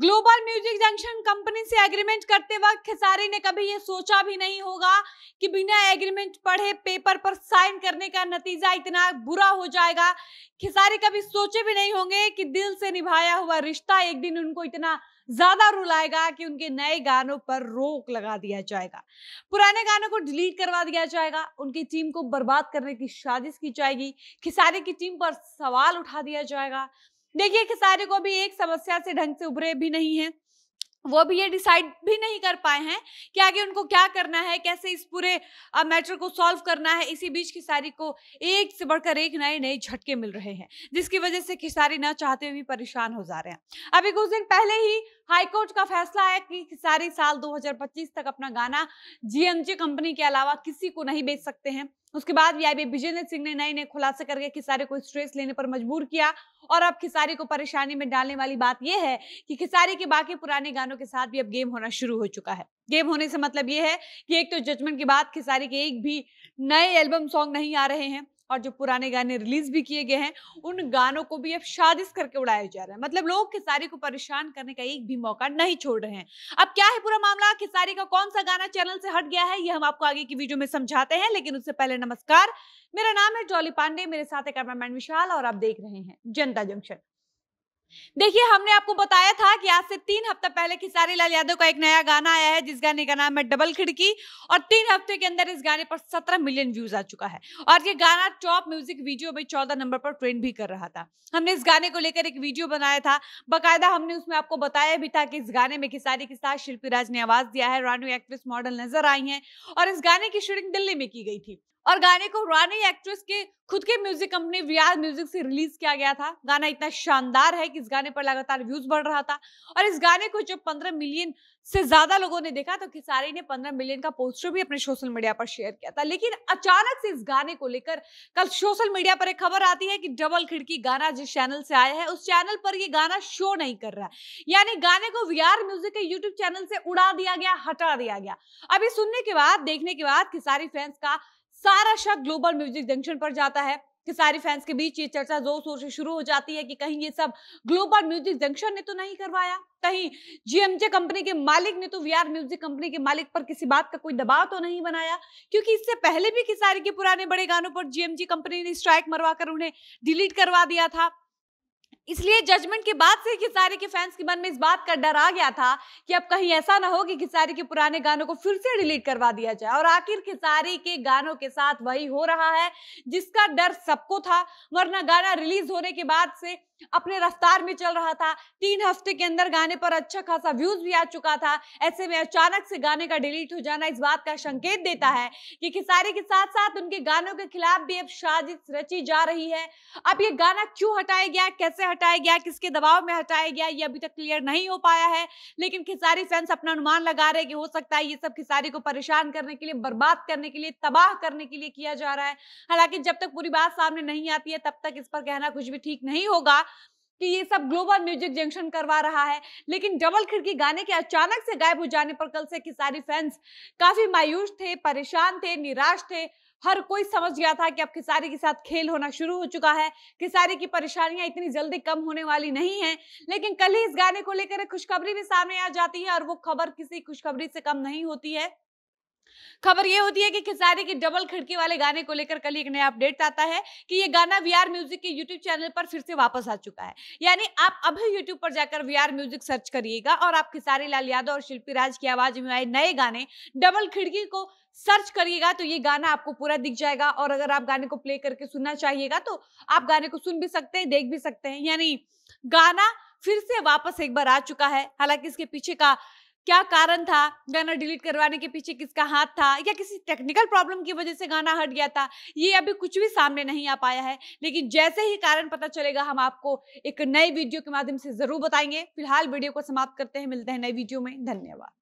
global music junction company से agreement करते वक्त खेसारी ने कभी ये सोचा भी नहीं होगा कि बिना एग्रीमेंट पढ़े पेपर पर साइन करने का नतीजा इतना बुरा हो जाएगा खेसारी कभी सोचे भी नहीं होंगे कि दिल से निभाया हुआ रिश्ता एक दिन उनको इतना ज्यादा रुलाएगा कि उनके नए गानों पर रोक लगा दिया जाएगा पुराने गानों को डिलीट करवा दिया जाएगा उनकी टीम को बर्बाद करने की साजिश की जाएगी खिसारी की टीम पर सवाल उठा दिया जाएगा देखिए खेसारी को भी एक समस्या से ढंग से उभरे भी नहीं है वो भी ये डिसाइड भी नहीं कर पाए हैं कि आगे उनको क्या करना है कैसे इस पूरे मैटर को सॉल्व करना है इसी बीच खिसारी को एक से बढ़कर एक नए नए झटके मिल रहे हैं जिसकी वजह से खिसारी ना चाहते हुए परेशान हो जा रहे हैं अभी कुछ दिन पहले ही हाईकोर्ट का फैसला है कि खिसारी साल 2025 तक अपना गाना जीएमजी कंपनी के अलावा किसी को नहीं बेच सकते हैं उसके बाद वीआईबी विजेंद्र सिंह ने नए नए खुलासे करके खिसारी को स्ट्रेस लेने पर मजबूर किया और अब खिसारी को परेशानी में डालने वाली बात यह है कि खिसारी के बाकी पुराने गानों के साथ भी अब गेम होना शुरू हो चुका है गेम होने से मतलब यह है कि एक तो जजमेंट के बाद खिसारी के एक भी नए एल्बम सॉन्ग नहीं आ रहे हैं और जो पुराने गाने रिलीज भी किए गए हैं उन गानों को भी अब साजिश करके उड़ाया जा रहा है मतलब लोग खेसारी को परेशान करने का एक भी मौका नहीं छोड़ रहे हैं अब क्या है पूरा मामला खेसारी का कौन सा गाना चैनल से हट गया है ये हम आपको आगे की वीडियो में समझाते हैं लेकिन उससे पहले नमस्कार मेरा नाम है जॉली पांडे मेरे साथ है कैमरामैन विशाल और आप देख रहे हैं जनता जंक्शन देखिए हमने आपको बताया था कि आज से तीन हफ्ता पहले खिसारी लाल यादव का एक नया गाना आया है जिस गाने का नाम है डबल खिड़की और तीन हफ्ते के अंदर इस गाने पर सत्रह मिलियन व्यूज आ चुका है और ये गाना टॉप म्यूजिक वीडियो में चौदह नंबर पर ट्रेंड भी कर रहा था हमने इस गाने को लेकर एक वीडियो बनाया था बाकायदा हमने उसमें आपको बताया भी था कि इस गाने में खिसारी के साथ शिल्पी राज ने आवाज दिया है रानू एक्ट्रेस मॉडल नजर आई है और इस गाने की शूटिंग दिल्ली में की गई थी और गाने को रानी एक्ट्रेस के खुद के म्यूजिक कंपनी रियाज म्यूजिक से रिलीज किया गया था गाना इतना शानदार है कि इस गाने पर लगातार व्यूज बढ़ रहा था और इस गाने को जब 15 मिलियन से ज्यादा लोगों ने देखा तो खिसारी ने 15 मिलियन का पोस्टर भी अपने सोशल मीडिया पर शेयर किया था लेकिन अचानक से इस गाने को लेकर कल सोशल मीडिया पर एक खबर आती है कि डबल खिड़की गाना जिस चैनल से आया है उस चैनल पर यह गाना शो नहीं कर रहा यानी गाने को वी म्यूजिक के यूट्यूब चैनल से उड़ा दिया गया हटा दिया गया अभी सुनने के बाद देखने के बाद खिसारी फैंस का सारा शक ग्लोबल म्यूजिक जंक्शन पर जाता है कि सारे फैंस के बीच ये चर्चा जोर शोर से शुरू हो जाती है कि कहीं ये सब ग्लोबल म्यूजिक जंक्शन ने तो नहीं करवाया कहीं जीएमजे कंपनी के मालिक ने तो वीआर म्यूजिक कंपनी के मालिक पर किसी बात का कोई दबाव तो नहीं बनाया क्योंकि इससे पहले भी किसारी के पुराने बड़े गानों पर जीएमजी कंपनी ने स्ट्राइक मरवा कर उन्हें डिलीट करवा दिया था इसलिए जजमेंट के बाद से खिसारी के फैंस के मन में इस बात का डर आ गया था कि अब कहीं ऐसा ना हो कि खिसारी के पुराने गानों को फिर से डिलीट करवा दिया जाए और आखिर खिसारी के गानों के साथ वही हो रहा है जिसका डर सबको था वरना गाना रिलीज होने के बाद से अपने रफ्तार में चल रहा था तीन हफ्ते के अंदर गाने पर अच्छा खासा व्यूज भी आ चुका था ऐसे में अचानक से गाने का डिलीट हो जाना इस बात का संकेत देता है कि खिसारी के साथ साथ उनके गानों के खिलाफ भी अब साजिश रची जा रही है अब ये गाना क्यों हटाया गया कैसे हटाया गया किसके दबाव में हटाया गया ये अभी तक क्लियर नहीं हो पाया है लेकिन खिसारी फैंस अपना अनुमान लगा रहे कि हो सकता है ये सब खिसारी को परेशान करने के लिए बर्बाद करने के लिए तबाह करने के लिए किया जा रहा है हालांकि जब तक पूरी बात सामने नहीं आती है तब तक इस पर कहना कुछ भी ठीक नहीं होगा कि ये सब ग्लोबल म्यूजिक जंक्शन करवा रहा है लेकिन डबल खिड़की गाने के अचानक से गायब हो जाने पर कल से खिसारी फैंस काफी मायूस थे परेशान थे निराश थे हर कोई समझ गया था कि अब खिसारी के साथ खेल होना शुरू हो चुका है खिसारी की परेशानियां इतनी जल्दी कम होने वाली नहीं है लेकिन कल ही इस गाने को लेकर खुशखबरी भी सामने आ जाती है और वो खबर किसी खुशखबरी से कम नहीं होती है खबर ये होती है कि खिसारी की डबल खिड़की वाले गाने को लेकर कल एक नया अपडेट आता है कि ये गाना वीआर म्यूजिक के यूट्यूब चैनल पर फिर से वापस आ चुका है यानी आप अभी यूट्यूब पर जाकर वीआर म्यूजिक सर्च करिएगा और आप खिसारी लाल यादव और शिल्पी राज की आवाज में आए नए गाने डबल खिड़की को सर्च करिएगा तो ये गाना आपको पूरा दिख जाएगा और अगर आप गाने को प्ले करके सुनना चाहिएगा तो आप गाने को सुन भी सकते हैं देख भी सकते हैं यानी गाना फिर से वापस एक बार आ चुका है हालांकि इसके पीछे का क्या कारण था गाना डिलीट करवाने के पीछे किसका हाथ था या किसी टेक्निकल प्रॉब्लम की वजह से गाना हट गया था ये अभी कुछ भी सामने नहीं आ पाया है लेकिन जैसे ही कारण पता चलेगा हम आपको एक नए वीडियो के माध्यम से जरूर बताएंगे फिलहाल वीडियो को समाप्त करते हैं मिलते हैं नए वीडियो में धन्यवाद